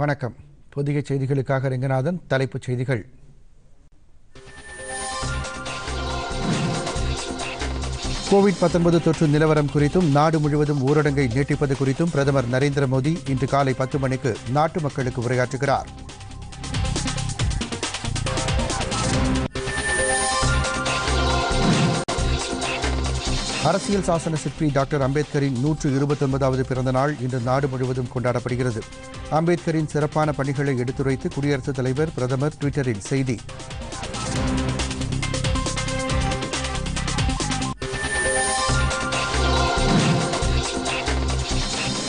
வணக்கம் புதிய செய்திகளுக்காக ரங்கநாதன் தலைப்புச் செய்திகள் கோவிட் தொற்று நிலவரம் குறித்தும் நாடு முழுவதும் ஊரடங்கை நீட்டிப்பது குறித்தும் பிரதமர் நரேந்திர மோடி இன்று காலை பத்து மணிக்கு நாட்டு மக்களுக்கு உரையாற்றுகிறார் அரசியல் சாசன சிற்பி டாக்டர் அம்பேத்கரின் நூற்று இருபத்தொன்பதாவது பிறந்த நாள் இன்று நாடு முழுவதும் கொண்டாடப்படுகிறது அம்பேத்கரின் சிறப்பான பணிகளை எடுத்துரைத்து குடியரசுத் தலைவர் பிரதமர் டுவிட்டரில் செய்தி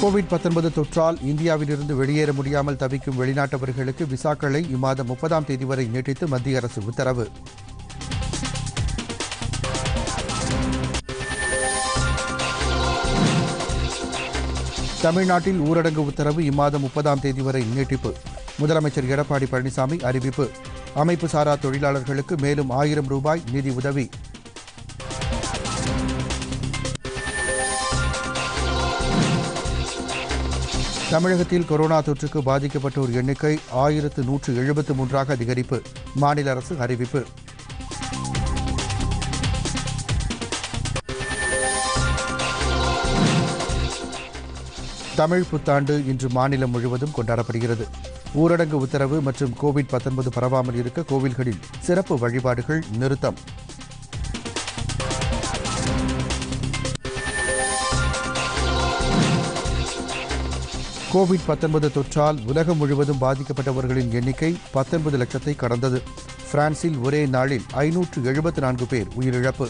கோவிட் தொற்றால் இந்தியாவிலிருந்து வெளியேற முடியாமல் தவிக்கும் வெளிநாட்டவர்களுக்கு விசாக்களை இம்மாதம் முப்பதாம் தேதி வரை நீட்டித்து மத்திய அரசு உத்தரவு தமிழ்நாட்டில் ஊரடங்கு உத்தரவு இம்மாதம் முப்பதாம் தேதி வரை நீட்டிப்பு முதலமைச்சர் எடப்பாடி பழனிசாமி அறிவிப்பு அமைப்பு சாரா தொழிலாளர்களுக்கு மேலும் ஆயிரம் ரூபாய் நிதி உதவி தமிழகத்தில் கொரோனா தொற்றுக்கு பாதிக்கப்பட்டோர் எண்ணிக்கை ஆயிரத்து நூற்று எழுபத்து மூன்றாக அதிகரிப்பு மாநில அரசு அறிவிப்பு தமிழ் புத்தாண்டு இன்று மாநிலம் முழுவதும் கொண்டாடப்படுகிறது ஊரடங்கு உத்தரவு மற்றும் கோவிட் பத்தொன்பது பரவாமல் இருக்க கோவில்களில் சிறப்பு வழிபாடுகள் நிறுத்தம் கோவிட் பத்தொன்பது தொற்றால் உலகம் முழுவதும் பாதிக்கப்பட்டவர்களின் எண்ணிக்கை பத்தொன்பது லட்சத்தை கடந்தது பிரான்சில் ஒரே நாளில் ஐநூற்று எழுபத்து நான்கு பேர் உயிரிழப்பு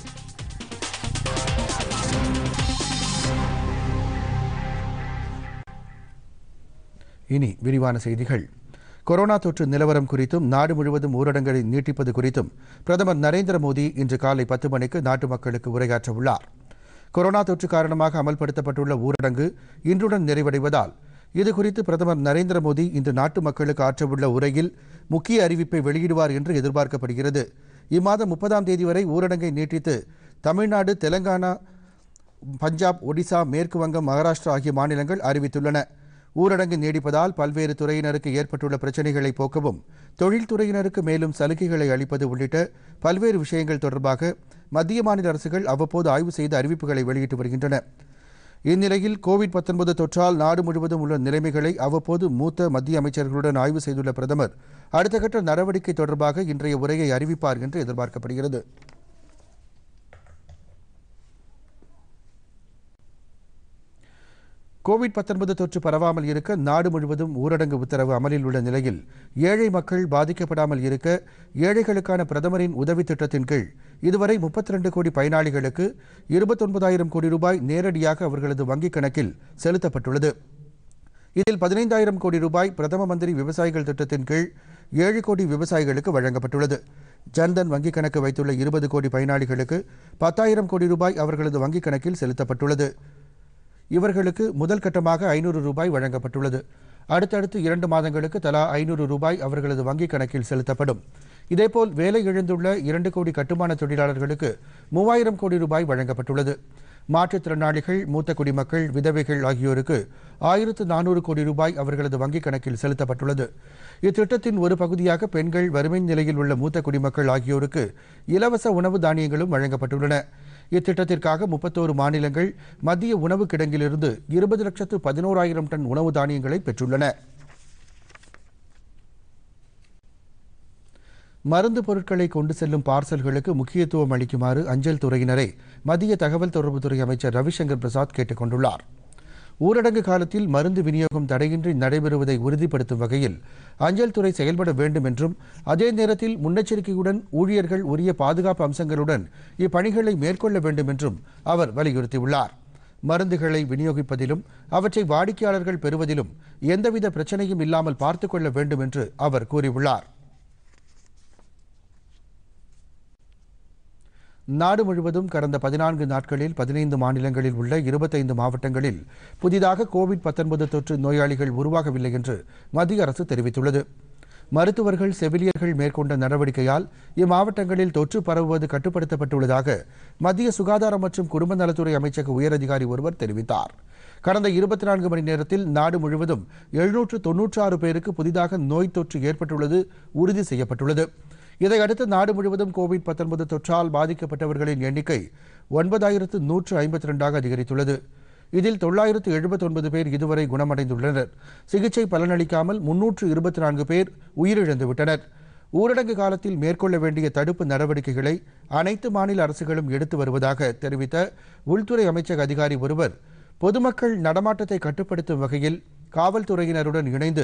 இனி விரிவான செய்திகள் கொரோனா தொற்று நிலவரம் குறித்தும் நாடு முழுவதும் ஊரடங்களை நீட்டிப்பது குறித்தும் பிரதமர் நரேந்திர மோடி இன்று காலை பத்து மணிக்கு நாட்டு மக்களுக்கு உரையாற்றவுள்ளார் கொரோனா தொற்று காரணமாக அமல்படுத்தப்பட்டுள்ள ஊரடங்கு இன்றுடன் நிறைவடைவதால் இதுகுறித்து பிரதமர் நரேந்திர மோடி இன்று நாட்டு மக்களுக்கு ஆற்றவுள்ள உரையில் முக்கிய அறிவிப்பை வெளியிடுவார் என்று எதிர்பார்க்கப்படுகிறது இம்மாதம் முப்பதாம் தேதி வரை ஊரடங்கை நீட்டித்து தமிழ்நாடு தெலங்கானா பஞ்சாப் ஒடிசா மேற்கு வங்கம் மகாராஷ்டிரா ஆகிய மாநிலங்கள் அறிவித்துள்ளன ஊரடங்கு நீடிப்பதால் பல்வேறு துறையினருக்கு ஏற்பட்டுள்ள பிரச்சினைகளை போக்கவும் தொழில்துறையினருக்கு மேலும் சலுகைகளை அளிப்பது உள்ளிட்ட பல்வேறு விஷயங்கள் தொடர்பாக மத்திய மாநில அரசுகள் அவ்வப்போது ஆய்வு செய்து அறிவிப்புகளை வெளியிட்டு வருகின்றன இந்நிலையில் கோவிட் தொற்றால் நாடு முழுவதும் உள்ள நிலைமைகளை அவ்வப்போது மூத்த மத்திய அமைச்சர்களுடன் ஆய்வு செய்துள்ள பிரதமர் அடுத்த கட்ட நடவடிக்கை தொடர்பாக இன்றைய உரையை அறிவிப்பார் என்று எதிர்பார்க்கப்படுகிறது கோவிட் தொற்று பரவாமல் இருக்க நாடு முழுவதும் ஊரடங்கு உத்தரவு அமலில் உள்ள நிலையில் ஏழை மக்கள் பாதிக்கப்படாமல் இருக்க ஏழைகளுக்கான பிரதமரின் உதவி திட்டத்தின் கீழ் இதுவரை முப்பத்தி ரெண்டு கோடி பயனாளிகளுக்கு இருபத்தொன்பதாயிரம் கோடி ரூபாய் நேரடியாக அவர்களது வங்கிக் கணக்கில் செலுத்தப்பட்டுள்ளது இதில் பதினைந்தாயிரம் கோடி ரூபாய் பிரதம மந்திரி விவசாயிகள் திட்டத்தின் கீழ் ஏழு கோடி விவசாயிகளுக்கு வழங்கப்பட்டுள்ளது ஜன்தன் வங்கிக் கணக்கு வைத்துள்ள இருபது கோடி பயனாளிகளுக்கு பத்தாயிரம் கோடி ரூபாய் அவர்களது வங்கிக் கணக்கில் செலுத்தப்பட்டுள்ளது இவர்களுக்கு முதல் கட்டமாக ஐநூறு ரூபாய் வழங்கப்பட்டுள்ளது அடுத்தடுத்து இரண்டு மாதங்களுக்கு தலா ஐநூறு ரூபாய் அவர்களது வங்கிக் கணக்கில் செலுத்தப்படும் இதேபோல் வேலை இழந்துள்ள இரண்டு கோடி கட்டுமான தொழிலாளர்களுக்கு மூவாயிரம் கோடி ரூபாய் வழங்கப்பட்டுள்ளது மாற்றுத்திறனாளிகள் மூத்த குடிமக்கள் விதவைகள் ஆகியோருக்கு ஆயிரத்து நானூறு கோடி ரூபாய் அவர்களது வங்கிக் கணக்கில் செலுத்தப்பட்டுள்ளது இத்திட்டத்தின் ஒரு பகுதியாக பெண்கள் வறுமை நிலையில் உள்ள மூத்த குடிமக்கள் ஆகியோருக்கு இலவச உணவு தானியங்களும் வழங்கப்பட்டுள்ளன இத்திட்டத்திற்காக முப்பத்தோரு மாநிலங்கள் மத்திய உணவு கிடங்கிலிருந்து இருபது லட்சத்து பதினோராயிரம் டன் உணவு தானியங்களை பெற்றுள்ளன மருந்து பொருட்களை கொண்டு செல்லும் பார்சல்களுக்கு முக்கியத்துவம் அளிக்குமாறு அஞ்சல் துறையினரை மத்திய தகவல் தொடர்புத்துறை அமைச்சர் ரவிசங்கர் பிரசாத் கேட்டுக் கொண்டுள்ளாா் ஊரடங்கு காலத்தில் மருந்து விநியோகம் தடையின்றி நடைபெறுவதை உறுதிப்படுத்தும் வகையில் அஞ்சல் துறை செயல்பட வேண்டும் என்றும் அதே நேரத்தில் முன்னெச்சரிக்கையுடன் ஊழியர்கள் உரிய பாதுகாப்பு அம்சங்களுடன் இப்பணிகளை மேற்கொள்ள வேண்டும் என்றும் அவர் வலியுறுத்தியுள்ளார் மருந்துகளை விநியோகிப்பதிலும் அவற்றை வாடிக்கையாளர்கள் பெறுவதிலும் எந்தவித பிரச்சனையும் இல்லாமல் பார்த்து கொள்ள வேண்டும் என்று அவர் கூறியுள்ளார் நாடு முழுவதும் கடந்த பதினான்கு நாட்களில் பதினைந்து மாநிலங்களில் உள்ள இருபத்தைந்து மாவட்டங்களில் புதிதாக கோவிட் பத்தொன்பது தொற்று நோயாளிகள் உருவாகவில்லை என்று மத்திய அரசு தெரிவித்துள்ளது மருத்துவர்கள் செவிலியர்கள் மேற்கொண்ட நடவடிக்கையால் இம்மாவட்டங்களில் தொற்று பரவுவது கட்டுப்படுத்தப்பட்டுள்ளதாக மத்திய சுகாதாரம் மற்றும் குடும்ப நலத்துறை அமைச்சக உயரதிகாரி ஒருவர் தெரிவித்தார் கடந்த இருபத்தி நான்கு மணி நேரத்தில் நாடு முழுவதும் எழுநூற்று ஆறு பேருக்கு புதிதாக நோய் தொற்று ஏற்பட்டுள்ளது உறுதி செய்யப்பட்டுள்ளது இதையடுத்து நாடு முழுவதும் கோவிட் பத்தொன்பது தொற்றால் பாதிக்கப்பட்டவர்களின் எண்ணிக்கை ஒன்பதாயிரத்து நூற்று ஐம்பத்தி ரெண்டாக அதிகரித்துள்ளது இதில் தொள்ளாயிரத்து எழுபத்தொன்பது பேர் இதுவரை குணமடைந்துள்ளனர் சிகிச்சை பலனளிக்காமல் முன்னூற்று இருபத்தி நான்கு பேர் உயிரிழந்துவிட்டனர் ஊரடங்கு காலத்தில் மேற்கொள்ள வேண்டிய தடுப்பு நடவடிக்கைகளை அனைத்து மாநில அரசுகளும் எடுத்து வருவதாக தெரிவித்த உள்துறை அமைச்சக அதிகாரி ஒருவர் பொதுமக்கள் நடமாட்டத்தை கட்டுப்படுத்தும் வகையில் காவல்துறையினருடன் இணைந்து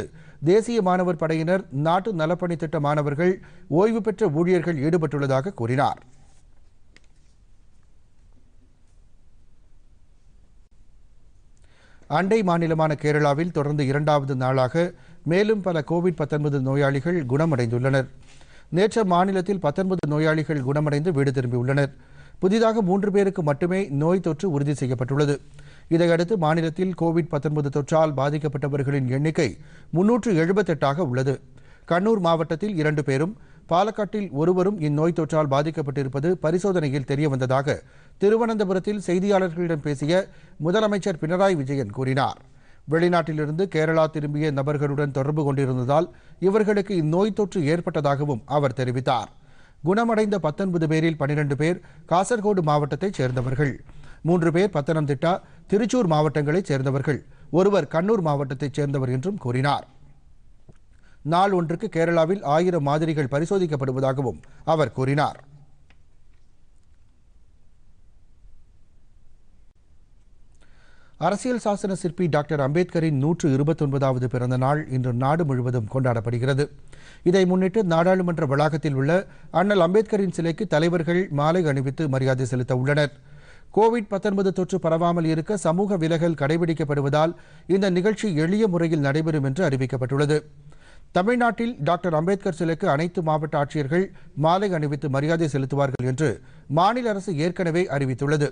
தேசிய மாணவர் படையினர் நாட்டு நலப்பணி திட்ட மாணவர்கள் ஓய்வு பெற்ற ஊழியர்கள் ஈடுபட்டுள்ளதாக கூறினார் அண்டை மாநிலமான கேரளாவில் தொடர்ந்து இரண்டாவது நாளாக மேலும் பல கோவிட் நோயாளிகள் குணமடைந்துள்ளனர் நேற்று மாநிலத்தில் பத்தொன்பது நோயாளிகள் குணமடைந்து வீடு திரும்பியுள்ளனர் புதிதாக மூன்று பேருக்கு மட்டுமே நோய் தொற்று உறுதி செய்யப்பட்டுள்ளது இதையடுத்து மாநிலத்தில் கோவிட் தொற்றால் பாதிக்கப்பட்டவர்களின் எண்ணிக்கை முன்னூற்று எழுபத்தெட்டாக உள்ளது கண்ணூர் மாவட்டத்தில் இரண்டு பேரும் பாலக்காட்டில் ஒருவரும் இந்நோய் தொற்றால் பாதிக்கப்பட்டிருப்பது பரிசோதனையில் தெரியவந்ததாக திருவனந்தபுரத்தில் செய்தியாளர்களிடம் பேசிய முதலமைச்சர் பினராயி விஜயன் கூறினார் வெளிநாட்டிலிருந்து கேரளா திரும்பிய நபர்களுடன் தொடர்பு கொண்டிருந்ததால் இவர்களுக்கு இந்நோய் தொற்று ஏற்பட்டதாகவும் அவர் தெரிவித்தார் குணமடைந்த பத்தொன்பது பேரில் பனிரெண்டு பேர் காசர்கோடு மாவட்டத்தைச் சேர்ந்தவர்கள் மூன்று பேர் பத்தனம்திட்டா திருச்சூர் மாவட்டங்களைச் சேர்ந்தவர்கள் ஒருவர் கண்ணூர் மாவட்டத்தைச் சேர்ந்தவர் என்றும் கூறினார் நாள் ஒன்றுக்கு கேரளாவில் ஆயிரம் மாதிரிகள் பரிசோதிக்கப்படுவதாகவும் அவர் கூறினார் அரசியல் சாசன சிற்பி டாக்டர் அம்பேத்கரின் நூற்று இருபத்தொன்பதாவது பிறந்த நாள் இன்று நாடு முழுவதும் கொண்டாடப்படுகிறது இதை முன்னிட்டு நாடாளுமன்ற வளாகத்தில் உள்ள அண்ணல் அம்பேத்கரின் சிலைக்கு தலைவர்கள் மாலை அணிவித்து மரியாதை செலுத்த உள்ளனர் கோவிட் பத்தொன்பது தொற்று பரவாமல் இருக்க சமூக விலகல் கடைபிடிக்கப்படுவதால் இந்த நிகழ்ச்சி எளிய முறையில் நடைபெறும் என்று அறிவிக்கப்பட்டுள்ளது தமிழ்நாட்டில் டாக்டர் அம்பேத்கர் சிலைக்கு அனைத்து மாவட்ட ஆட்சியர்கள் மாலை அணிவித்து மரியாதை செலுத்துவார்கள் என்று மாநில அரசு ஏற்கனவே அறிவித்துள்ளது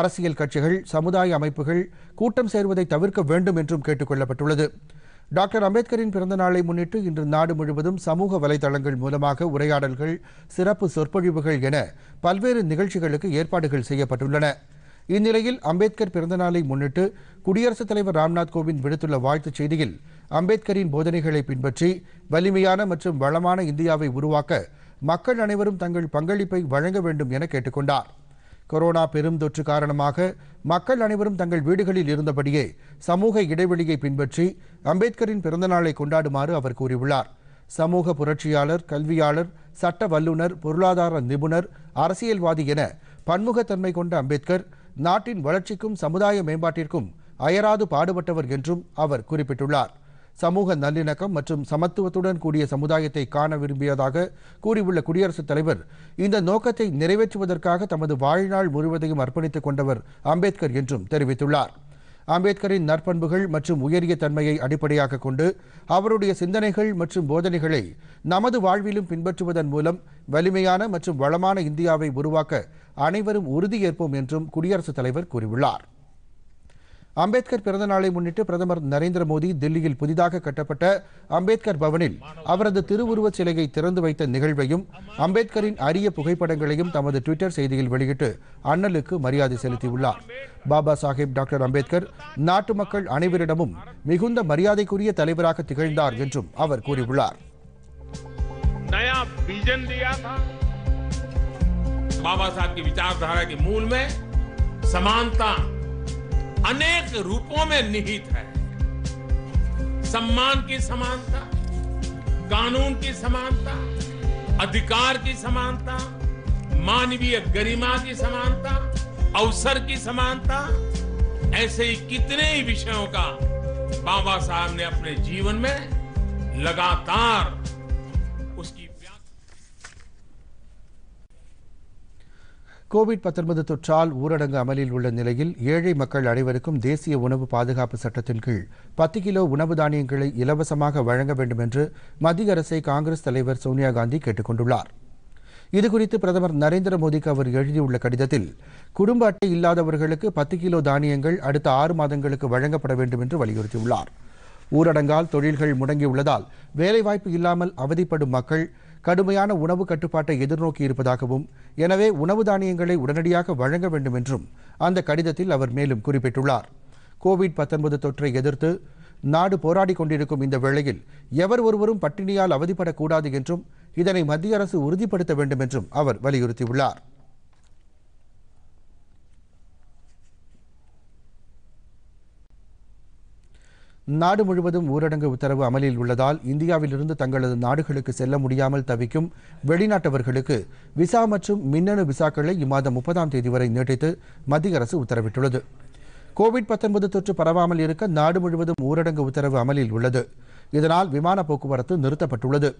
அரசியல் கட்சிகள் சமுதாய அமைப்புகள் கூட்டம் சேர்வதை தவிர்க்க வேண்டும் என்றும் கேட்டுக் கொள்ளப்பட்டுள்ளது டாக்டர் அம்பேத்கரின் பிறந்த நாளை முன்னிட்டு இன்று நாடு முழுவதும் சமூக வலைதளங்கள் மூலமாக உரையாடல்கள் சிறப்பு சொற்பொழிவுகள் என பல்வேறு நிகழ்ச்சிகளுக்கு ஏற்பாடுகள் செய்யப்பட்டுள்ளன இந்நிலையில் அம்பேத்கர் பிறந்தநாளை முன்னிட்டு குடியரசுத் தலைவர் ராம்நாத் கோவிந்த் விடுத்துள்ள வாழ்த்துச் செய்தியில் அம்பேத்கரின் போதனைகளை பின்பற்றி வலிமையான மற்றும் வளமான இந்தியாவை உருவாக்க மக்கள் அனைவரும் தங்கள் பங்களிப்பை வழங்க வேண்டும் என கேட்டுக்கொண்டாா் கொரோனா பெருந்தொற்று காரணமாக மக்கள் அனைவரும் தங்கள் வீடுகளில் இருந்தபடியே சமூக இடைவெளியை பின்பற்றி அம்பேத்கரின் பிறந்தநாளை கொண்டாடுமாறு அவர் கூறியுள்ளார் சமூக புரட்சியாளர் கல்வியாளர் சட்ட வல்லுநர் பொருளாதார நிபுணர் அரசியல்வாதி என பன்முகத்தன்மை கொண்ட அம்பேத்கர் நாட்டின் வளர்ச்சிக்கும் சமுதாய மேம்பாட்டிற்கும் அயராது பாடுபட்டவர் என்றும் அவர் குறிப்பிட்டுள்ளார் சமூக நல்லிணக்கம் மற்றும் சமத்துவத்துடன் கூடிய சமுதாயத்தை காண விரும்பியதாக கூறியுள்ள குடியரசுத் தலைவர் இந்த நோக்கத்தை நிறைவேற்றுவதற்காக தமது வாழ்நாள் முழுவதையும் அர்ப்பணித்துக் கொண்டவர் அம்பேத்கர் என்றும் தெரிவித்துள்ளார் அம்பேத்கரின் நற்பண்புகள் மற்றும் உயரிய தன்மையை அடிப்படையாக கொண்டு அவருடைய சிந்தனைகள் மற்றும் போதனைகளை நமது வாழ்விலும் பின்பற்றுவதன் மூலம் வலிமையான மற்றும் வளமான இந்தியாவை உருவாக்க அனைவரும் உறுதியேற்போம் என்றும் குடியரசுத் தலைவர் கூறியுள்ளார் அம்பேத்கர் பிறந்த நாளை முன்னிட்டு பிரதமர் நரேந்திர மோடி தில்லியில் புதிதாக கட்டப்பட்ட அம்பேத்கர் பவனில் அவரது திருவுருவச் சிலையை திறந்து வைத்த நிகழ்வையும் அம்பேத்கரின் அரிய புகைப்படங்களையும் தமது டுவிட்டர் செய்தியில் வெளியிட்டு அண்ணலுக்கு மரியாதை செலுத்தியுள்ளார் பாபா சாஹேப் டாக்டர் அம்பேத்கர் நாட்டு மக்கள் அனைவரிடமும் மிகுந்த மரியாதைக்குரிய தலைவராக திகழ்ந்தார் என்றும் அவர் கூறியுள்ளார் பாபா अनेक रूपों में निहित है सम्मान की समानता कानून की समानता अधिकार की समानता मानवीय गरिमा की समानता अवसर की समानता ऐसे ही कितने ही विषयों का बाबा साहब ने अपने जीवन में लगातार கோவிட் பத்தொன்பது தொற்றால் ஊரடங்கு அமலில் உள்ள நிலையில் ஏழை மக்கள் அனைவருக்கும் தேசிய உணவு பாதுகாப்பு சட்டத்தின் கீழ் பத்து கிலோ உணவு தானியங்களை இலவசமாக வழங்க வேண்டும் என்று மத்திய அரசை காங்கிரஸ் தலைவர் சோனியா காந்தி கேட்டுக் கொண்டுள்ளார் இதுகுறித்து பிரதமர் நரேந்திர மோடிக்கு அவர் எழுதியுள்ள கடிதத்தில் குடும்ப அட்டை இல்லாதவர்களுக்கு பத்து கிலோ தானியங்கள் அடுத்த ஆறு மாதங்களுக்கு வழங்கப்பட வேண்டும் என்று வலியுறுத்தியுள்ளார் ஊரடங்கால் தொழில்கள் முடங்கியுள்ளதால் வேலைவாய்ப்பு இல்லாமல் அவதிப்படும் மக்கள் கடுமையான உணவு கட்டுப்பாட்டை எதிர்நோக்கி இருப்பதாகவும் எனவே உணவு தானியங்களை உடனடியாக வழங்க வேண்டும் என்றும் அந்த கடிதத்தில் அவர் மேலும் குறிப்பிட்டுள்ளார் கோவிட் பத்தொன்பது தொற்றை எதிர்த்து நாடு போராடி கொண்டிருக்கும் இந்த வேளையில் எவர் ஒருவரும் பட்டினியால் அவதிப்படக்கூடாது என்றும் இதனை மத்திய அரசு உறுதிப்படுத்த வேண்டும் என்றும் அவர் வலியுறுத்தியுள்ளார் நாடு முழுவதும் ஊரடங்கு உத்தரவு அமலில் உள்ளதால் இந்தியாவிலிருந்து தங்களது நாடுகளுக்கு செல்ல முடியாமல் தவிக்கும் வெளிநாட்டவர்களுக்கு விசா மற்றும் மின்னணு விசாக்களை இம்மாதம் முப்பதாம் தேதி வரை நீட்டித்து மத்திய அரசு உத்தரவிட்டுள்ளது கோவிட் தொற்று பரவாமல் இருக்க நாடு முழுவதும் ஊரடங்கு உத்தரவு அமலில் உள்ளது இதனால் விமான போக்குவரத்து நிறுத்தப்பட்டுள்ளது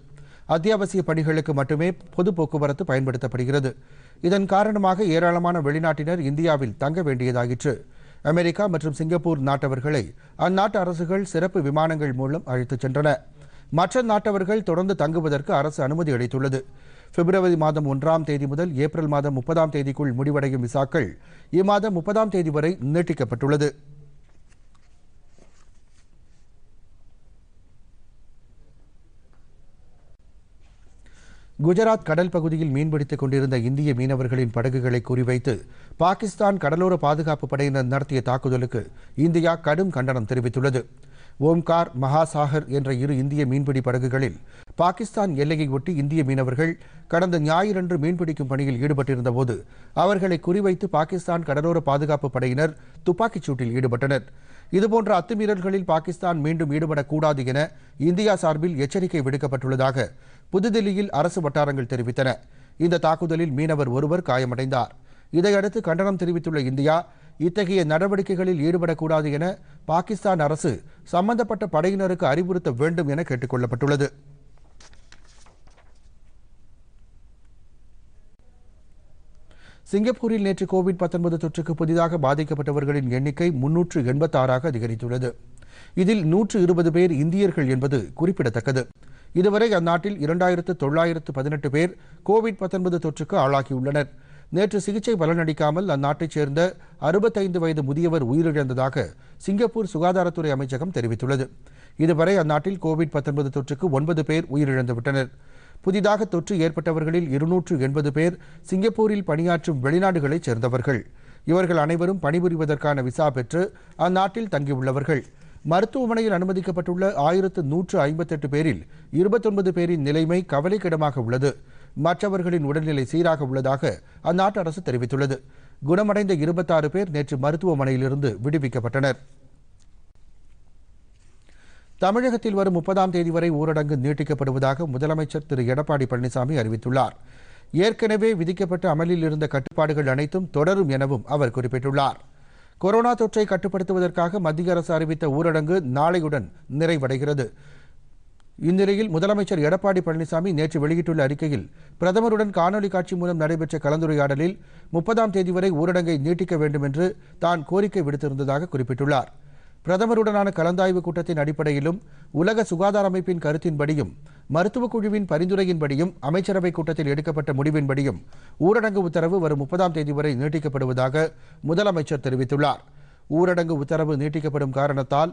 அத்தியாவசிய பணிகளுக்கு மட்டுமே பொது போக்குவரத்து பயன்படுத்தப்படுகிறது இதன் காரணமாக ஏராளமான வெளிநாட்டினர் இந்தியாவில் தங்க வேண்டியதாயிற்று அமெரிக்கா மற்றும் சிங்கப்பூர் நாட்டவர்களை அந்நாட்டு அரசுகள் சிறப்பு விமானங்கள் மூலம் அழைத்துச் சென்றன மற்ற நாட்டவர்கள் தொடர்ந்து தங்குவதற்கு அரசு அனுமதி அளித்துள்ளது பிப்ரவரி மாதம் ஒன்றாம் தேதி முதல் ஏப்ரல் மாதம் முப்பதாம் தேதிக்குள் முடிவடையும் விசாக்கள் இம்மாதம் முப்பதாம் தேதி வரை நீட்டிக்கப்பட்டுள்ளது குஜராத் கடல் பகுதியில் மீன்பிடித்துக் கொண்டிருந்த இந்திய மீனவர்களின் படகுகளை குறிவைத்து பாகிஸ்தான் கடலோர பாதுகாப்பு படையினர் நடத்திய தாக்குதலுக்கு இந்தியா கடும் கண்டனம் தெரிவித்துள்ளது ஓம்கார் மகாசாகர் என்ற இரு இந்திய மீன்பிடி படகுகளில் பாகிஸ்தான் எல்லையை ஒட்டி இந்திய மீனவர்கள் கடந்த ஞாயிறன்று மீன்பிடிக்கும் பணியில் ஈடுபட்டிருந்தபோது அவர்களை குறிவைத்து பாகிஸ்தான் கடலோர பாதுகாப்பு படையினர் துப்பாக்கிச் சூட்டில் ஈடுபட்டனர் இதுபோன்ற அத்துமீறல்களில் பாகிஸ்தான் மீண்டும் ஈடுபடக்கூடாது என இந்தியா சார்பில் எச்சரிக்கை விடுக்கப்பட்டுள்ளதாக புதுதில்லியில் அரசு வட்டாரங்கள் தெரிவித்தன இந்த தாக்குதலில் மீனவர் ஒருவர் காயமடைந்தார் இதையடுத்து கண்டனம் தெரிவித்துள்ள இந்தியா இத்தகைய நடவடிக்கைகளில் ஈடுபடக்கூடாது என பாகிஸ்தான் அரசு சம்பந்தப்பட்ட படையினருக்கு அறிவுறுத்த வேண்டும் என கேட்டுக் கொள்ளப்பட்டுள்ளது சிங்கப்பூரில் நேற்று கோவிட் தொற்றுக்கு புதிதாக பாதிக்கப்பட்டவர்களின் எண்ணிக்கை முன்னூற்று எண்பத்தாறாக அதிகரித்துள்ளது இதில் நூற்று இருபது பேர் இந்தியர்கள் என்பது குறிப்பிடத்தக்கது இதுவரை அந்நாட்டில் இரண்டாயிரத்து தொள்ளாயிரத்து பதினெட்டு பேர் கோவிட் தொற்றுக்கு ஆளாகியுள்ளனர் நேற்று சிகிச்சை பலனளிக்காமல் அந்நாட்டைச் சேர்ந்த அறுபத்தைந்து வயது முதியவர் உயிரிழந்ததாக சிங்கப்பூர் சுகாதாரத்துறை அமைச்சகம் தெரிவித்துள்ளது இதுவரை அந்நாட்டில் கோவிட் தொற்றுக்கு ஒன்பது பேர் உயிரிழந்துவிட்டனர் புதிதாக தொற்று ஏற்பட்டவர்களில் இருநூற்று எண்பது பேர் சிங்கப்பூரில் பணியாற்றும் வெளிநாடுகளைச் சேர்ந்தவர்கள் இவர்கள் அனைவரும் பணிபுரிவதற்கான விசா பெற்று அந்நாட்டில் தங்கியுள்ளவர்கள் மருத்துவமனையில் அனுமதிக்கப்பட்டுள்ள ஆயிரத்து நூற்று ஐம்பத்தெட்டு பேரில் இருபத்தொன்பது பேரின் நிலைமை கவலைக்கிடமாக உள்ளது மற்றவர்களின் உடல்நிலை சீராக உள்ளதாக அந்நாட்டு அரசு தெரிவித்துள்ளது குணமடைந்த இருபத்தாறு பேர் நேற்று மருத்துவமனையிலிருந்து விடுவிக்கப்பட்டனர் தமிழகத்தில் வரும் முப்பதாம் தேதி வரை ஊரடங்கு நீட்டிக்கப்படுவதாக முதலமைச்சர் திரு எடப்பாடி பழனிசாமி அறிவித்துள்ளார் ஏற்கனவே விதிக்கப்பட்ட அமலில் இருந்த கட்டுப்பாடுகள் அனைத்தும் தொடரும் எனவும் அவர் குறிப்பிட்டுள்ளார் கொரோனா தொற்றை கட்டுப்படுத்துவதற்காக மத்திய அரசு அறிவித்த ஊரடங்கு நாளையுடன் நிறைவடைகிறது இந்நிலையில் முதலமைச்சர் எடப்பாடி பழனிசாமி நேற்று வெளியிட்டுள்ள அறிக்கையில் பிரதமருடன் காணொலி காட்சி மூலம் நடைபெற்ற கலந்துரையாடலில் முப்பதாம் தேதி வரை ஊரடங்கை நீட்டிக்க வேண்டும் என்று தான் கோரிக்கை விடுத்திருந்ததாக குறிப்பிட்டுள்ளார் பிரதமருடனான கலந்தாய்வு கூட்டத்தின் அடிப்படையிலும் உலக சுகாதார அமைப்பின் கருத்தின்படியும் மருத்துவக் குழுவின் பரிந்துரையின்படியும் அமைச்சரவை கூட்டத்தில் எடுக்கப்பட்ட முடிவின்படியும் ஊரடங்கு உத்தரவு வரும் முப்பதாம் தேதி வரை நீட்டிக்கப்படுவதாக முதலமைச்சர் தெரிவித்துள்ளார் ஊரடங்கு உத்தரவு நீட்டிக்கப்படும் காரணத்தால்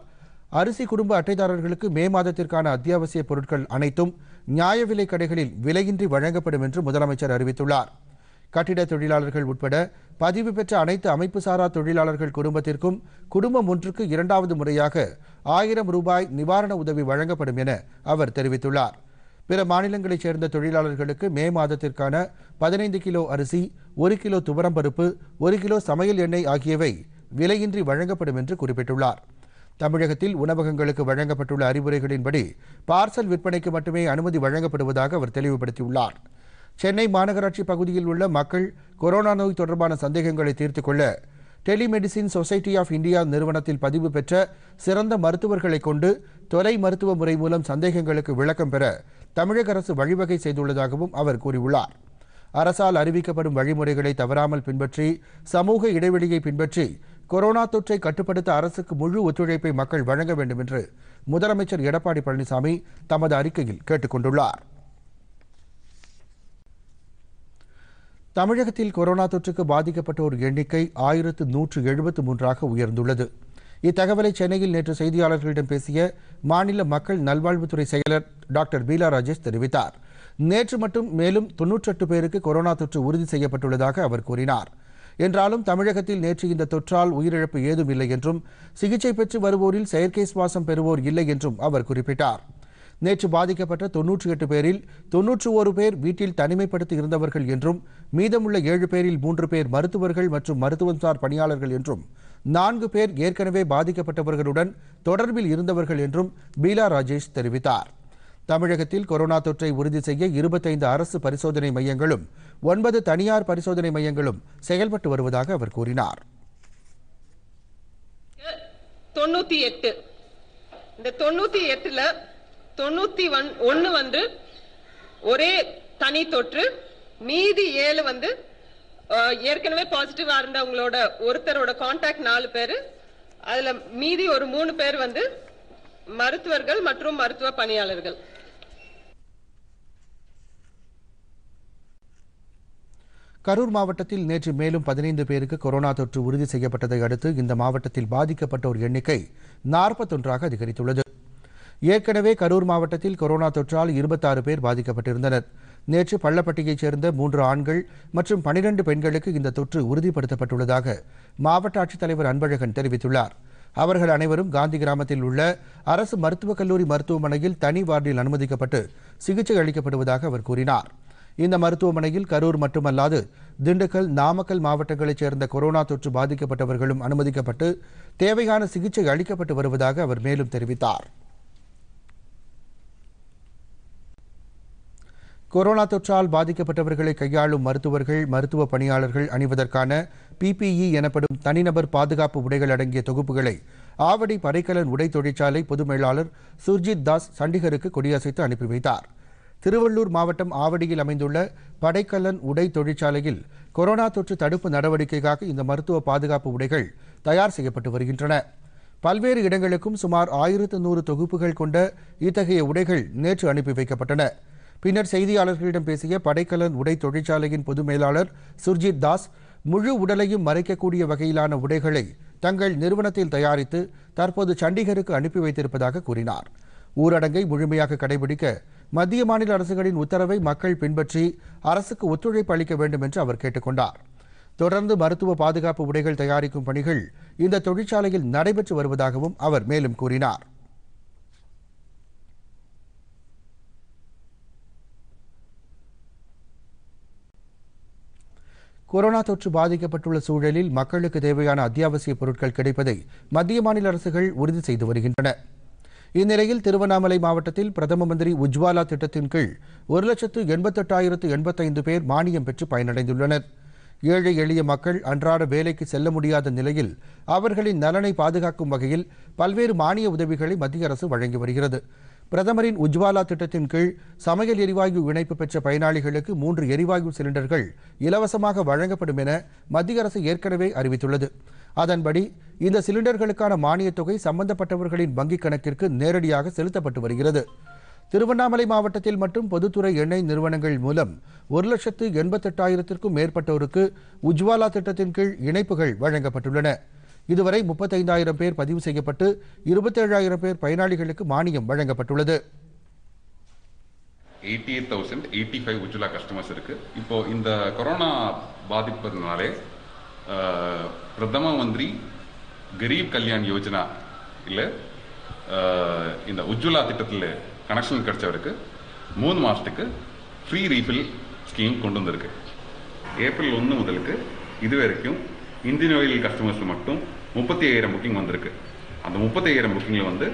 அரிசி குடும்ப அட்டைதாரர்களுக்கு மே மாதத்திற்கான அத்தியாவசிய பொருட்கள் அனைத்தும் நியாய விலை கடைகளில் விலையின்றி வழங்கப்படும் என்று முதலமைச்சர் அறிவித்துள்ளார் கட்டிட தொழிலாளர்கள் உட்பட பதிவு பெற்ற அனைத்து அமைப்பு சாரா தொழிலாளர்கள் குடும்பத்திற்கும் குடும்பம் ஒன்றுக்கு இரண்டாவது முறையாக ஆயிரம் ரூபாய் நிவாரண உதவி வழங்கப்படும் என அவர் தெரிவித்துள்ளார் பிற மாநிலங்களைச் சேர்ந்த தொழிலாளர்களுக்கு மே மாதத்திற்கான பதினைந்து கிலோ அரிசி ஒரு கிலோ துவரம்பருப்பு ஒரு கிலோ சமையல் எண்ணெய் ஆகியவை விலையின்றி வழங்கப்படும் என்று குறிப்பிட்டுள்ளார் தமிழகத்தில் உணவகங்களுக்கு வழங்கப்பட்டுள்ள அறிவுரைகளின்படி பார்சல் விற்பனைக்கு மட்டுமே அனுமதி வழங்கப்படுவதாக அவர் தெளிவுபடுத்தியுள்ளார் சென்னை மாநகராட்சி பகுதியில் உள்ள மக்கள் கொரோனா நோய் தொடர்பான சந்தேகங்களை தீர்த்து கொள்ள டெலிமெடிசின் சொசைட்டி ஆஃப் இந்தியா நிறுவனத்தில் பதிவு பெற்ற சிறந்த மருத்துவர்களை கொண்டு தொலை மருத்துவ முறை மூலம் சந்தேகங்களுக்கு விளக்கம் பெற தமிழக அரசு வழிவகை செய்துள்ளதாகவும் அவர் கூறியுள்ளார் அரசால் அறிவிக்கப்படும் வழிமுறைகளை தவறாமல் பின்பற்றி சமூக இடைவெளியை பின்பற்றி கொரோனா தொற்றை கட்டுப்படுத்த அரசுக்கு முழு ஒத்துழைப்பை மக்கள் வழங்க வேண்டும் என்று முதலமைச்சர் எடப்பாடி பழனிசாமி தமது அறிக்கையில் கேட்டுக் கொண்டுள்ளார் தமிழகத்தில் கொரோனா தொற்றுக்கு பாதிக்கப்பட்டோர் எண்ணிக்கை ஆயிரத்து நூற்று எழுபத்து மூன்றாக உயர்ந்துள்ளது இத்தகவலை சென்னையில் நேற்று செய்தியாளர்களிடம் பேசிய மாநில மக்கள் நல்வாழ்வுத்துறை செயலர் டாக்டர் பீலா ராஜேஷ் தெரிவித்தார் நேற்று மட்டும் மேலும் தொன்னூற்றெட்டு பேருக்கு கொரோனா தொற்று உறுதி செய்யப்பட்டுள்ளதாக அவர் கூறினார் என்றாலும் தமிழகத்தில் நேற்று இந்த தொற்றால் உயிரிழப்பு ஏதும் இல்லை என்றும் சிகிச்சை பெற்று வருவோரில் செயற்கை சுவாசம் பெறுவோர் இல்லை என்றும் அவர் குறிப்பிட்டார் நேற்று பாதிக்கப்பட்ட தொன்னூற்றி எட்டு பேரில் தொன்னூற்று ஒரு பேர் வீட்டில் தனிமைப்படுத்தி இருந்தவர்கள் என்றும் மீதமுள்ள ஏழு பேரில் மூன்று பேர் மருத்துவர்கள் மற்றும் மருத்துவம்சார் பணியாளர்கள் என்றும் நான்கு பேர் ஏற்கனவே பாதிக்கப்பட்டவர்களுடன் தொடர்பில் இருந்தவர்கள் என்றும் பீலா ராஜேஷ் தெரிவித்தார் தமிழகத்தில் கொரோனா தொற்றை உறுதி செய்ய இருபத்தைந்து அரசு பரிசோதனை மையங்களும் ஒன்பது தனியார் பரிசோதனை மையங்களும் செயல்பட்டு வருவதாக அவர் கூறினார் தொண்ணூத்தி எட்டு இந்த தொண்ணூத்தி எட்டுல தொண்ணூத்தி ஒன்னு வந்து ஒரே தனி தொற்று மீதி ஏழு வந்து ஏற்கனவே பாசிட்டிவா இருந்தவங்களோட ஒருத்தரோட கான்டாக்ட் நாலு பேரு அதுல மீதி ஒரு மூணு பேர் வந்து மருத்துவர்கள் மற்றும் மருத்துவ பணியாளர்கள் கரூர் மாவட்டத்தில் நேற்று மேலும் பதினைந்து பேருக்கு கொரோனா தொற்று உறுதி செய்யப்பட்டதை அடுத்து இந்த மாவட்டத்தில் பாதிக்கப்பட்டோர் எண்ணிக்கை நாற்பத்தொன்றாக அதிகரித்துள்ளது ஏற்கனவே கரூர் மாவட்டத்தில் கொரோனா தொற்றால் இருபத்தாறு பேர் பாதிக்கப்பட்டிருந்தனர் நேற்று பள்ளப்பட்டியைச் சேர்ந்த மூன்று ஆண்கள் மற்றும் பனிரண்டு பெண்களுக்கு இந்த தொற்று உறுதிப்படுத்தப்பட்டுள்ளதாக மாவட்ட ஆட்சித்தலைவர் அன்பழகன் தெரிவித்துள்ளார் அவர்கள் அனைவரும் காந்தி கிராமத்தில் உள்ள அரசு மருத்துவக் கல்லூரி மருத்துவமனையில் தனி வார்டில் அனுமதிக்கப்பட்டு சிகிச்சை அளிக்கப்படுவதாக அவர் கூறினார் இந்த மருத்துவமனையில் கரூர் மட்டுமல்லாது திண்டுக்கல் நாமக்கல் மாவட்டங்களைச் சேர்ந்த கொரோனா தொற்று பாதிக்கப்பட்டவர்களும் அனுமதிக்கப்பட்டு தேவையான சிகிச்சை அளிக்கப்பட்டு வருவதாக அவர் மேலும் தெரிவித்தார் கொரோனா தொற்றால் பாதிக்கப்பட்டவர்களை கையாளும் மருத்துவர்கள் மருத்துவ பணியாளர்கள் அணிவதற்கான பிபிஇ e எனப்படும் தனிநபர் பாதுகாப்பு உடைகள் அடங்கிய தொகுப்புகளை ஆவடி படைக்கலன் உடை தொழிற்சாலை பொதுமேலாளர் சுர்ஜித் தாஸ் சண்டிகருக்கு கொடியசைத்து அனுப்பி வைத்தார் திருவள்ளூர் மாவட்டம் ஆவடியில் அமைந்துள்ள படைக்கலன் உடை தொழிற்சாலையில் கொரோனா தொற்று தடுப்பு நடவடிக்கைக்காக இந்த மருத்துவ பாதுகாப்பு உடைகள் தயார் செய்யப்பட்டு வருகின்றன பல்வேறு இடங்களுக்கும் சுமார் ஆயிரத்து நூறு தொகுப்புகள் கொண்ட இத்தகைய உடைகள் நேற்று அனுப்பி வைக்கப்பட்டன பின்னர் செய்தியாளர்களிடம் பேசிய படைக்கலன் உடை தொழிற்சாலையின் பொது மேலாளர் சுர்ஜித் தாஸ் முழு உடலையும் மறைக்கக்கூடிய வகையிலான உடைகளை தங்கள் நிறுவனத்தில் தயாரித்து தற்போது சண்டிகருக்கு அனுப்பி வைத்திருப்பதாக கூறினார் ஊரடங்கை முழுமையாக கடைபிடிக்க மத்திய மாநில அரசுகளின் உத்தரவை மக்கள் பின்பற்றி அரசுக்கு ஒத்துழைப்பு அளிக்க வேண்டும் என்று அவர் கேட்டுக்கொண்டார் தொடர்ந்து மருத்துவ பாதுகாப்பு உடைகள் தயாரிக்கும் பணிகள் இந்த தொழிற்சாலையில் நடைபெற்று வருவதாகவும் அவர் மேலும் கூறினார் கொரோனா தொற்று பாதிக்கப்பட்டுள்ள சூழலில் மக்களுக்கு தேவையான அத்தியாவசிய பொருட்கள் கிடைப்பதை மத்திய மாநில அரசுகள் உறுதி செய்து வருகின்றன இந்நிலையில் திருவண்ணாமலை மாவட்டத்தில் பிரதம மந்திரி உஜ்வாலா திட்டத்தின் கீழ் ஒரு லட்சத்து எண்பத்தெட்டாயிரத்து எண்பத்தைந்து பேர் மானியம் பெற்று பயனடைந்துள்ளனர் ஏழை எளிய மக்கள் அன்றாட வேலைக்கு செல்ல முடியாத நிலையில் அவர்களின் நலனை பாதுகாக்கும் வகையில் பல்வேறு மானிய உதவிகளை மத்திய அரசு வழங்கி வருகிறது பிரதமரின் உஜ்வாலா திட்டத்தின் கீழ் சமையல் எரிவாயு இணைப்பு பெற்ற பயனாளிகளுக்கு மூன்று எரிவாயு சிலிண்டர்கள் இலவசமாக வழங்கப்படும் என மத்திய அரசு ஏற்கனவே அறிவித்துள்ளது அதன்படி இந்த சிலிண்டர்களுக்கான மானியத் தொகை சம்பந்தப்பட்டவர்களின் வங்கிக் கணக்கிற்கு நேரடியாக செலுத்தப்பட்டு வருகிறது திருவண்ணாமலை மாவட்டத்தில் மட்டும் பொதுத்துறை எண்ணெய் நிறுவனங்கள் மூலம் ஒரு லட்சத்து எண்பத்தெட்டாயிரத்திற்கும் மேற்பட்டோருக்கு உஜ்வாலா திட்டத்தின் கீழ் இணைப்புகள் வழங்கப்பட்டுள்ளன இதுவரை முப்பத்தைந்தாயிரம் பேர் பதிவு செய்யப்பட்டு இருபத்தேழாயிரம் பேர் பயனாளிகளுக்கு மானியம் வழங்கப்பட்டுள்ளது eighty eight thousand eighty five Ujjwala customers இருக்கு இப்போது இந்த கொரோனா பாதிப்பதுனாலே பிரதம மந்திரி கரீப் கல்யாண் யோஜனா இல்லை இந்த உஜ்வலா திட்டத்தில் கனெக்ஷன் கிடைச்சவருக்கு மூணு மாதத்துக்கு ஃப்ரீ ரீஃபில் ஸ்கீம் கொண்டு வந்திருக்கு ஏப்ரல் ஒன்று முதலுக்கு இது வரைக்கும் இந்தியன் ஆயில் கஸ்டமர்ஸ் மட்டும் முப்பத்தி ஐயாயிரம் புக்கிங் வந்திருக்கு அந்த முப்பத்தி ஐயாயிரம் புக்கிங்கில் வந்து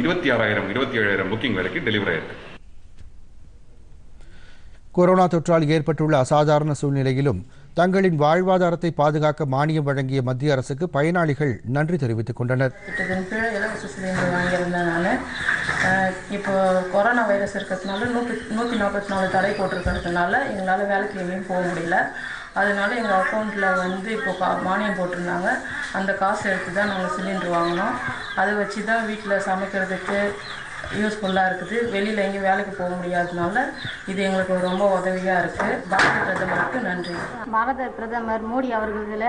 இருபத்தி ஆறாயிரம் இருபத்தி ஏழாயிரம் புக்கிங் வரைக்கும் டெலிவரி ஆயிருக்கு கொரோனா தொற்றால் ஏற்பட்டுள்ள அசாதாரண சூழ்நிலையிலும் தங்களின் வாழ்வாதாரத்தை பாதுகாக்க மானியம் வழங்கிய மத்திய அரசுக்கு பயனாளிகள் நன்றி தெரிவித்துக் கொண்டனர் இலவச சிலிண்டர் வாங்கியிருந்தனால இப்போ கொரோனா வைரஸ் இருக்கிறதுனால நூற்றி நூற்றி நாற்பத்தி நாலு தடை போட்டிருக்கிறதுனால எங்களால் வேலைக்கு எங்கேயும் போக முடியல அதனால் எங்கள் அக்கௌண்ட்டில் வந்து இப்போ கா மானியம் போட்டிருந்தாங்க அந்த காசு எடுத்து தான் நாங்கள் சிலிண்ட்ரு வாங்கினோம் அதை வச்சு தான் வீட்டில் சமைக்கிறதுக்கு யூஸ்ஃபுல்லாக இருக்குது வெளியில் எங்கேயும் வேலைக்கு போக முடியாததுனால இது எங்களுக்கு ரொம்ப உதவியாக இருக்குது பாரத பிரதமருக்கு நன்றி பாரத பிரதமர் மோடி அவர்களில்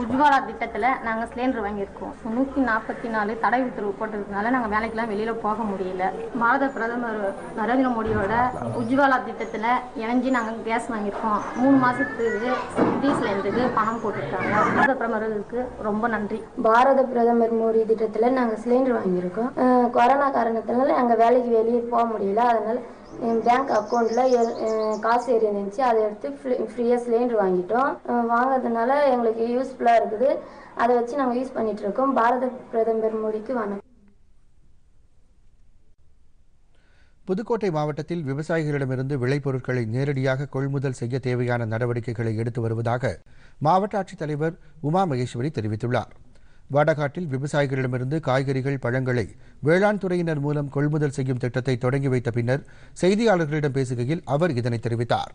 உஜ்வாலா திட்டத்தில் நாங்கள் சிலிண்டர் வாங்கியிருக்கோம் நூற்றி நாற்பத்தி நாலு தடை உத்தரவு போட்டதுனால நாங்கள் வேலைக்கெல்லாம் வெளியில் போக முடியல பாரத பிரதமர் நரேந்திர மோடியோட உஜ்வாலா திட்டத்தில் இணைஞ்சு நாங்கள் கேஸ் வாங்கியிருக்கோம் மூணு மாதத்துக்கு சிட்டி சிலிண்டருக்கு பணம் போட்டிருக்காங்க பாரத பிரதமருக்கு ரொம்ப நன்றி பாரத பிரதமர் மோடி திட்டத்தில் நாங்கள் சிலிண்டர் வாங்கியிருக்கோம் கொரோனா காரணத்தினால நாங்கள் வேலைக்கு வெளியே போக முடியல அதனால் என் பேங்க் அக்கௌண்ட்டில் காசு ஏறி இருந்துச்சு அதை எடுத்து ஃப்ரீயாக சிலிண்டர் வாங்கிட்டோம் வாங்கறதுனால எங்களுக்கு யூஸ்ஃபுல்லாக இருக்குது அதை வச்சு நாங்கள் யூஸ் பண்ணிட்டு இருக்கோம் பாரத பிரதமர் மோடிக்கு வணக்கம் புதுக்கோட்டை மாவட்டத்தில் விவசாயிகளிடமிருந்து விளைபொருட்களை நேரடியாக கொள்முதல் செய்ய தேவையான நடவடிக்கைகளை எடுத்து வருவதாக மாவட்ட ஆட்சித்தலைவர் உமா மகேஸ்வரி தெரிவித்துள்ளார் வடகாட்டில் விவசாயிகளிடமிருந்து காய்கறிகள் பழங்களை வேளாண் துறையினர் மூலம் கொள்முதல் செய்யும் திட்டத்தை தொடங்கி வைத்த பின்னர் செய்தியாளர்களிடம் பேசுகையில் அவர் இதனை தெரிவித்தார்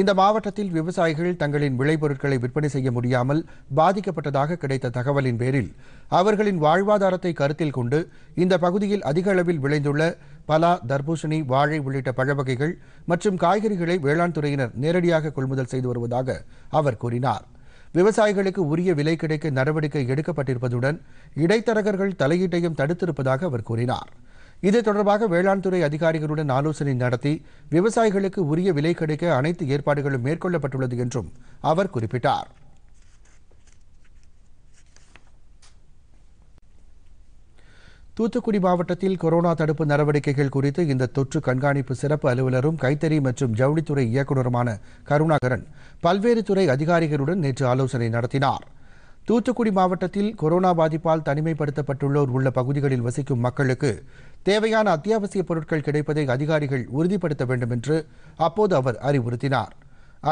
இந்த மாவட்டத்தில் விவசாயிகள் தங்களின் விளைபொருட்களை விற்பனை செய்ய முடியாமல் பாதிக்கப்பட்டதாக கிடைத்த தகவலின் பேரில் அவர்களின் வாழ்வாதாரத்தை கருத்தில் கொண்டு இந்த பகுதியில் அதிக அளவில் விளைந்துள்ள பலா தர்பூசணி வாழை உள்ளிட்ட பழவகைகள் மற்றும் காய்கறிகளை வேளாண் துறையினர் நேரடியாக கொள்முதல் செய்து வருவதாக அவர் கூறினாா் விவசாயிகளுக்கு உரிய விலை கிடைக்க நடவடிக்கை எடுக்கப்பட்டிருப்பதுடன் இடைத்தரகர்கள் தலையீட்டையும் தடுத்திருப்பதாக அவர் கூறினார் இது தொடர்பாக வேளாண் துறை அதிகாரிகளுடன் ஆலோசனை நடத்தி விவசாயிகளுக்கு உரிய விலை கிடைக்க அனைத்து ஏற்பாடுகளும் மேற்கொள்ளப்பட்டுள்ளது என்றும் அவர் குறிப்பிட்டார் தூத்துக்குடி மாவட்டத்தில் கொரோனா தடுப்பு நடவடிக்கைகள் குறித்து இந்த தொற்று கண்காணிப்பு சிறப்பு அலுவலரும் கைத்தறி மற்றும் ஜவுளித்துறை இயக்குநருமான கருணாகரன் பல்வேறு துறை அதிகாரிகளுடன் நேற்று ஆலோசனை நடத்தினார் தூத்துக்குடி மாவட்டத்தில் கொரோனா பாதிப்பால் தனிமைப்படுத்தப்பட்டுள்ளோர் உள்ள பகுதிகளில் வசிக்கும் மக்களுக்கு தேவையான அத்தியாவசிய பொருட்கள் கிடைப்பதை அதிகாரிகள் உறுதிப்படுத்த வேண்டும் என்று அப்போது அவர் அறிவுறுத்தினார்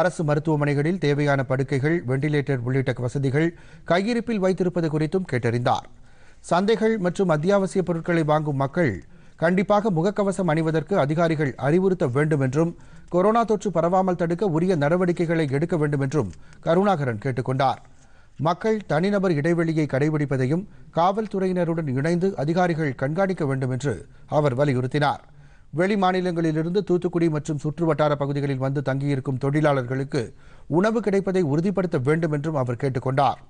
அரசு மருத்துவமனைகளில் தேவையான படுக்கைகள் வெண்டிலேட்டர் உள்ளிட்ட வசதிகள் கையிருப்பில் வைத்திருப்பது குறித்தும் கேட்டறிந்தார் சந்தைகள் மற்றும் அத்தியாவசிய பொருட்களை வாங்கும் மக்கள் கண்டிப்பாக முகக்கவசம் அணிவதற்கு அதிகாரிகள் அறிவுறுத்த வேண்டும் என்றும் கொரோனா தொற்று பரவாமல் தடுக்க உரிய நடவடிக்கைகளை எடுக்க வேண்டும் என்றும் கருணாகரன் கேட்டுக்கொண்டார் மக்கள் தனிநபர் இடைவெளியை கடைபிடிப்பதையும் காவல்துறையினருடன் இணைந்து அதிகாரிகள் கண்காணிக்க வேண்டும் என்று அவர் வலியுறுத்தினார் வெளி மாநிலங்களிலிருந்து தூத்துக்குடி மற்றும் சுற்றுவட்டார பகுதிகளில் வந்து தங்கியிருக்கும் தொழிலாளர்களுக்கு உணவு கிடைப்பதை உறுதிப்படுத்த வேண்டும் என்றும் அவர் கேட்டுக்கொண்டார்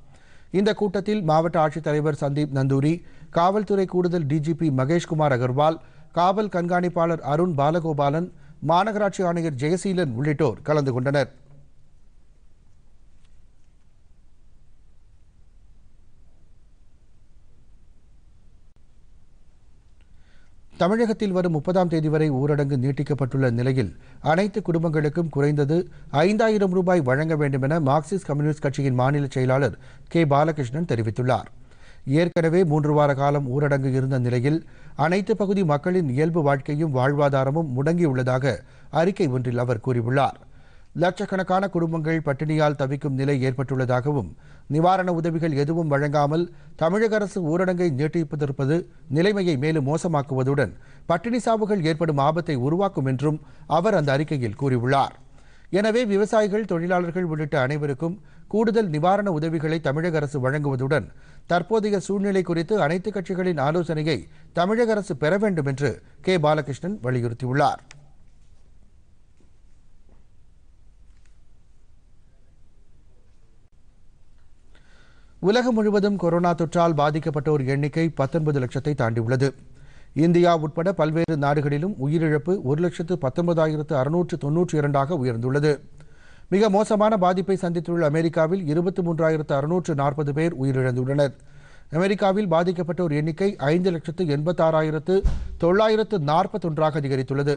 இந்த கூட்டத்தில் மாவட்ட ஆட்சித்தலைவர் சந்தீப் நந்தூரி காவல்துறை கூடுதல் டிஜிபி மகேஷ்குமார் அகர்வால் காவல் கண்காணிப்பாளர் அருண் பாலகோபாலன் மாநகராட்சி ஆணையர் ஜெயசீலன் உள்ளிட்டோர் கலந்து கொண்டனர் தமிழகத்தில் வரும் முப்பதாம் தேதி வரை ஊரடங்கு நீட்டிக்கப்பட்டுள்ள நிலையில் அனைத்து குடும்பங்களுக்கும் குறைந்தது ஐந்தாயிரம் ரூபாய் வழங்க வேண்டும் என மார்க்சிஸ்ட் கம்யூனிஸ்ட் கட்சியின் மாநில செயலாளர் கே பாலகிருஷ்ணன் தெரிவித்துள்ளார் ஏற்கனவே மூன்று வார காலம் ஊரடங்கு இருந்த நிலையில் அனைத்து பகுதி மக்களின் இயல்பு வாழ்க்கையும் வாழ்வாதாரமும் முடங்கியுள்ளதாக அறிக்கை ஒன்றில் அவர் கூறியுள்ளார் லட்சக்கணக்கான குடும்பங்கள் பட்டினியால் தவிக்கும் நிலை ஏற்பட்டுள்ளதாகவும் நிவாரண உதவிகள் எதுவும் வழங்காமல் தமிழக அரசு ஊரடங்கை நீட்டிப்பதிருப்பது நிலைமையை மேலும் மோசமாக்குவதுடன் பட்டினி சாவுகள் ஏற்படும் ஆபத்தை உருவாக்கும் என்றும் அவர் அந்த அறிக்கையில் கூறியுள்ளார் எனவே விவசாயிகள் தொழிலாளர்கள் உள்ளிட்ட அனைவருக்கும் கூடுதல் நிவாரண உதவிகளை தமிழக அரசு வழங்குவதுடன் தற்போதைய சூழ்நிலை குறித்து அனைத்துக் கட்சிகளின் ஆலோசனையை தமிழக அரசு பெற வேண்டும் என்று கே பாலகிருஷ்ணன் வலியுறுத்தியுள்ளார் உலகம் முழுவதும் கொரோனா தொற்றால் பாதிக்கப்பட்டோர் எண்ணிக்கை பத்தொன்பது லட்சத்தை தாண்டியுள்ளது இந்தியா உட்பட பல்வேறு நாடுகளிலும் உயிரிழப்பு ஒரு லட்சத்து பத்தொன்பதாயிரத்து அறுநூற்று தொன்னூற்றி இரண்டாக உயர்ந்துள்ளது மிக மோசமான பாதிப்பை சந்தித்துள்ள அமெரிக்காவில் இருபத்தி மூன்றாயிரத்து அறுநூற்று நாற்பது பேர் உயிரிழந்துள்ளனர் அமெரிக்காவில் பாதிக்கப்பட்டோர் எண்ணிக்கை ஐந்து லட்சத்து எண்பத்தாறாயிரத்து தொள்ளாயிரத்து நாற்பத்தொன்றாக அதிகரித்துள்ளது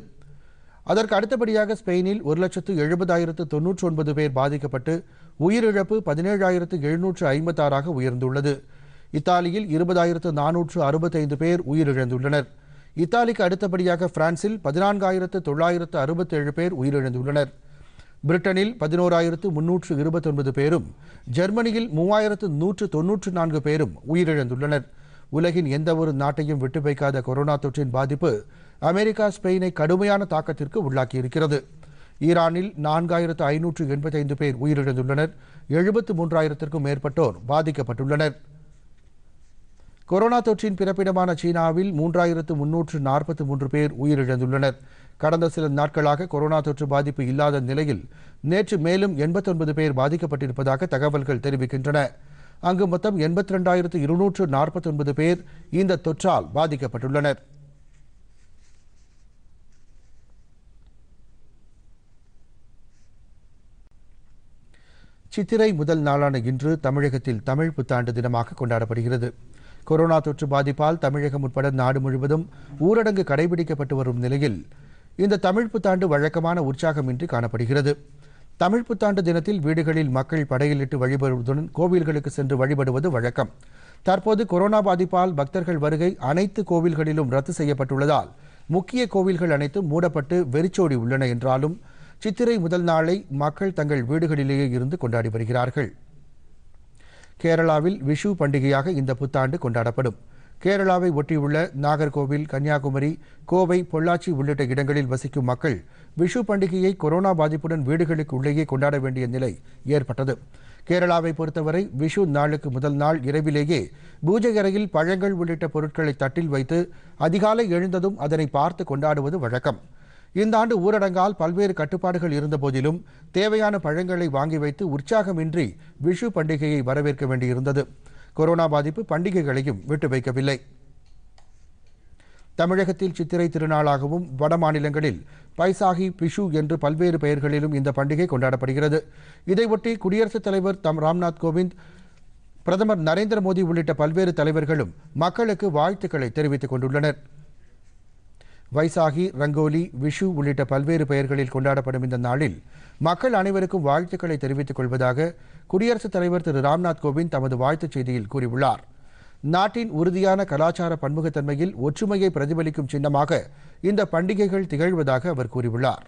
அதற்கு அடுத்தபடியாக ஸ்பெயினில் ஒரு லட்சத்து எழுபதாயிரத்து தொன்னூற்று ஒன்பது பேர் பாதிக்கப்பட்டு உயிரிழப்பு பதினேழாயிரத்து எழுநூற்று ஐம்பத்தாறாக உயர்ந்துள்ளது இத்தாலியில் இருபதாயிரத்து நானூற்று அறுபத்தைந்து பேர் உயிரிழந்துள்ளனர் இத்தாலிக்கு அடுத்தபடியாக பிரான்சில் பதினான்காயிரத்து தொள்ளாயிரத்து அறுபத்தேழு பேர் உயிரிழந்துள்ளனர் பிரிட்டனில் பதினோராயிரத்து முன்னூற்று இருபத்தொன்பது பேரும் ஜெர்மனியில் மூவாயிரத்து நூற்று தொன்னூற்று நான்கு பேரும் உயிரிழந்துள்ளனர் உலகின் எந்தவொரு நாட்டையும் விட்டு வைக்காத கொரோனா தொற்றின் பாதிப்பு அமெரிக்கா ஸ்பெயினை கடுமையான தாக்கத்திற்கு உள்ளாக்கியிருக்கிறது ஈரானில் நான்காயிரத்து ஐநூற்று எண்பத்தைந்து பேர் உயிரிழந்துள்ளனர் எழுபத்து மூன்றாயிரத்திற்கும் மேற்பட்டோர் பாதிக்கப்பட்டுள்ளனர் கொரோனா தொற்றின் பிறப்பிடமான சீனாவில் மூன்றாயிரத்து முன்னூற்று நாற்பத்தி மூன்று பேர் உயிரிழந்துள்ளனர் கடந்த சில நாட்களாக கொரோனா தொற்று பாதிப்பு இல்லாத நிலையில் நேற்று மேலும் எண்பத்தொன்பது பேர் பாதிக்கப்பட்டிருப்பதாக தகவல்கள் தெரிவிக்கின்றன அங்கு மொத்தம் எண்பத்தி ரெண்டாயிரத்து இருநூற்று நாற்பத்தொன்பது பேர் இந்த தொற்றால் பாதிக்கப்பட்டுள்ளனர் சித்திரை முதல் நாளான இன்று தமிழகத்தில் தமிழ் புத்தாண்டு தினமாக கொண்டாடப்படுகிறது கொரோனா தொற்று பாதிப்பால் தமிழகம் உட்பட நாடு முழுவதும் ஊரடங்கு கடைபிடிக்கப்பட்டு வரும் நிலையில் இந்த தமிழ் புத்தாண்டு வழக்கமான உற்சாகமின்றி காணப்படுகிறது தமிழ் புத்தாண்டு தினத்தில் வீடுகளில் மக்கள் படையிலிட்டு வழிபடுவதுடன் கோவில்களுக்கு சென்று வழிபடுவது வழக்கம் தற்போது கொரோனா பாதிப்பால் பக்தர்கள் வருகை அனைத்து கோவில்களிலும் ரத்து செய்யப்பட்டுள்ளதால் முக்கிய கோவில்கள் அனைத்தும் மூடப்பட்டு வெறிச்சோடி உள்ளன என்றாலும் சித்திரை முதல் நாளை மக்கள் தங்கள் வீடுகளிலேயே இருந்து கொண்டாடி வருகிறார்கள் கேரளாவில் விஷு பண்டிகையாக இந்த புத்தாண்டு கொண்டாடப்படும் கேரளாவை ஒட்டியுள்ள நாகர்கோவில் கன்னியாகுமரி கோவை பொள்ளாச்சி உள்ளிட்ட இடங்களில் வசிக்கும் மக்கள் விஷு பண்டிகையை கொரோனா பாதிப்புடன் வீடுகளுக்கு உள்ளேயே கொண்டாட வேண்டிய நிலை ஏற்பட்டது கேரளாவை பொறுத்தவரை விஷு நாளுக்கு முதல் நாள் இரவிலேயே பூஜை அறையில் பழங்கள் உள்ளிட்ட பொருட்களை தட்டில் வைத்து அதிகாலை எழுந்ததும் அதனை பார்த்து கொண்டாடுவது வழக்கம் இந்த ஆண்டு ஊரடங்கால் பல்வேறு கட்டுப்பாடுகள் இருந்தபோதிலும் தேவையான பழங்களை வாங்கி வைத்து உற்சாகமின்றி விஷு பண்டிகையை வரவேற்க வேண்டியிருந்தது கொரோனா பாதிப்பு பண்டிகைகளையும் விட்டு வைக்கவில்லை தமிழகத்தில் சித்திரை திருநாளாகவும் வட மாநிலங்களில் பைசாகி பிஷு என்று பல்வேறு பெயர்களிலும் இந்த பண்டிகை கொண்டாடப்படுகிறது இதையொட்டி குடியரசுத் தலைவர் தம் ராம்நாத் கோவிந்த் பிரதமர் நரேந்திர மோடி உள்ளிட்ட பல்வேறு தலைவர்களும் மக்களுக்கு வாழ்த்துக்களை தெரிவித்துக் கொண்டுள்ளனா் வைசாகி ரங்கோலி விஷு உள்ளிட்ட பல்வேறு பெயர்களில் கொண்டாடப்படும் இந்த நாளில் மக்கள் அனைவருக்கும் வாழ்த்துக்களை தெரிவித்துக் கொள்வதாக குடியரசுத் தலைவர் திரு ராம்நாத் கோவிந்த் தமது வாழ்த்துச் செய்தியில் கூறியுள்ளார் நாட்டின் உறுதியான கலாச்சார பன்முகத்தன்மையில் ஒற்றுமையை பிரதிபலிக்கும் சின்னமாக இந்த பண்டிகைகள் திகழ்வதாக அவர் கூறியுள்ளார்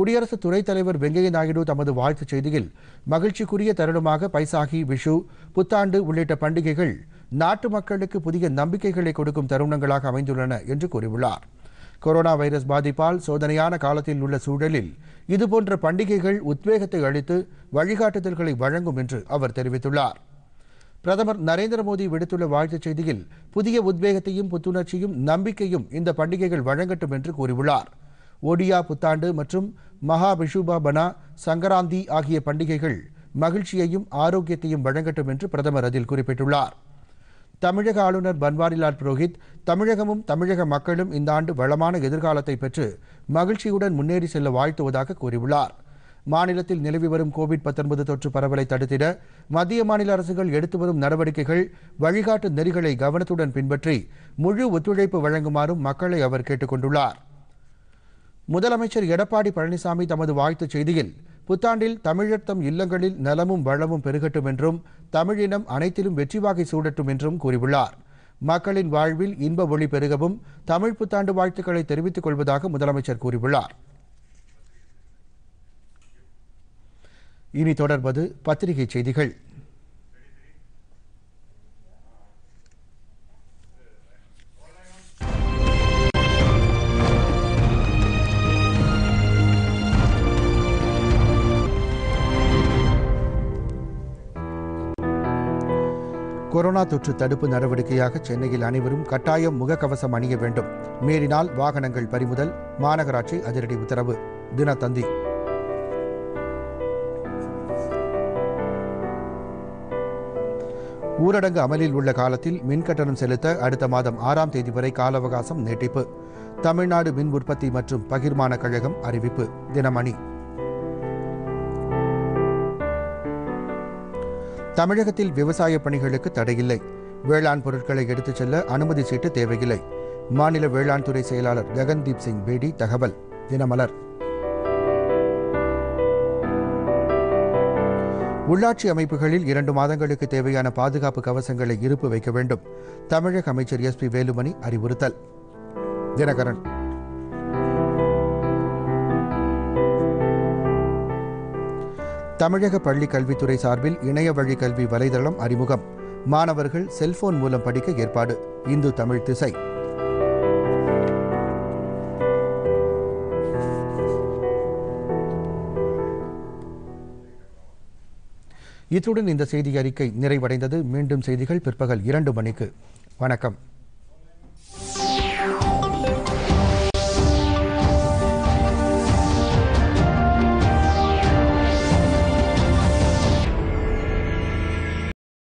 குடியரசு துணைத் தலைவர் வெங்கையா நாயுடு தமது வாழ்த்துச் செய்தியில் மகிழ்ச்சிக்குரிய தருணமாக பைசாகி விஷு புத்தாண்டு உள்ளிட்ட பண்டிகைகள் நாட்டு மக்களுக்கு புதிய நம்பிக்கைகளை கொடுக்கும் தருணங்களாக அமைந்துள்ளன என்று கூறியுள்ளார் கொரோனா வைரஸ் பாதிப்பால் சோதனையான காலத்தில் உள்ள சூழலில் இதுபோன்ற பண்டிகைகள் உத்வேகத்தை அளித்து வழிகாட்டுதல்களை வழங்கும் என்று அவர் தெரிவித்துள்ளார் பிரதமர் நரேந்திர மோடி விடுத்துள்ள வாழ்த்துச் செய்தியில் புதிய உத்வேகத்தையும் புத்துணர்ச்சியும் நம்பிக்கையும் இந்த பண்டிகைகள் வழங்கட்டும் என்று கூறியுள்ளார் ஒடியா புத்தாண்டு மற்றும் மகா பிஷுபா பனா சங்கராந்தி ஆகிய பண்டிகைகள் மகிழ்ச்சியையும் ஆரோக்கியத்தையும் வழங்கட்டும் என்று பிரதமர் அதில் குறிப்பிட்டுள்ளார் தமிழக ஆளுநர் பன்வாரிலால் புரோஹித் தமிழகமும் தமிழக மக்களும் இந்த ஆண்டு வளமான எதிர்காலத்தை பெற்று மகிழ்ச்சியுடன் முன்னேறி செல்ல வாழ்த்துவதாக கூறியுள்ளார் மாநிலத்தில் நிலவி வரும் கோவிட் பத்தொன்பது தொற்று பரவலை தடுத்திட மத்திய மாநில அரசுகள் எடுத்து வரும் நடவடிக்கைகள் வழிகாட்டு நெறிகளை கவனத்துடன் பின்பற்றி முழு ஒத்துழைப்பு வழங்குமாறும் மக்களை அவர் கேட்டுக் கொண்டுள்ளார் முதலமைச்சர் எடப்பாடி பழனிசாமி தமது வாழ்த்துச் செய்தியில் புத்தாண்டில் தமிழர் தம் இல்லங்களில் நலமும் வளமும் பெருகட்டும் என்றும் தமிழினம் அனைத்திலும் வெற்றி வாகை சூடட்டும் என்றும் கூறியுள்ளார் மக்களின் வாழ்வில் இன்ப ஒளி பெருகவும் தமிழ் புத்தாண்டு வாழ்த்துக்களை தெரிவித்துக் கொள்வதாக முதலமைச்சர் கூறியுள்ளார் இனி தொடர்வது பத்திரிகை செய்திகள் கொரோனா தொற்று தடுப்பு நடவடிக்கையாக சென்னையில் அனைவரும் கட்டாயம் முகக்கவசம் அணிய வேண்டும் மீறினால் வாகனங்கள் பறிமுதல் மாநகராட்சி அதிரடி உத்தரவு தினத்தந்தி ஊரடங்கு அமலில் உள்ள காலத்தில் மின்கட்டணம் செலுத்த அடுத்த மாதம் ஆறாம் தேதி வரை கால அவகாசம் நீட்டிப்பு தமிழ்நாடு மின் உற்பத்தி மற்றும் பகிர்மான கழகம் அறிவிப்பு தினமணி தமிழகத்தில் விவசாய பணிகளுக்கு தடையில்லை வேளாண் பொருட்களை எடுத்துச் செல்ல அனுமதி சீட்டு தேவையில்லை மாநில வேளாண் துறை செயலாளர் ககன்தீப் சிங் பேடி தகவல் தினமலர் உள்ளாட்சி அமைப்புகளில் இரண்டு மாதங்களுக்கு தேவையான பாதுகாப்பு கவசங்களை இருப்பு வைக்க வேண்டும் தமிழக அமைச்சர் எஸ் பி வேலுமணி அறிவுறுத்தல் தினகரன் தமிழக பள்ளி கல்வித்துறை சார்பில் இணைய வழி கல்வி வலைதளம் அறிமுகம் மாணவர்கள் செல்போன் மூலம் படிக்க ஏற்பாடு இந்து தமிழ் திசை இத்துடன் இந்த செய்தி அறிக்கை நிறைவடைந்தது மீண்டும் செய்திகள் பிற்பகல் இரண்டு மணிக்கு வணக்கம்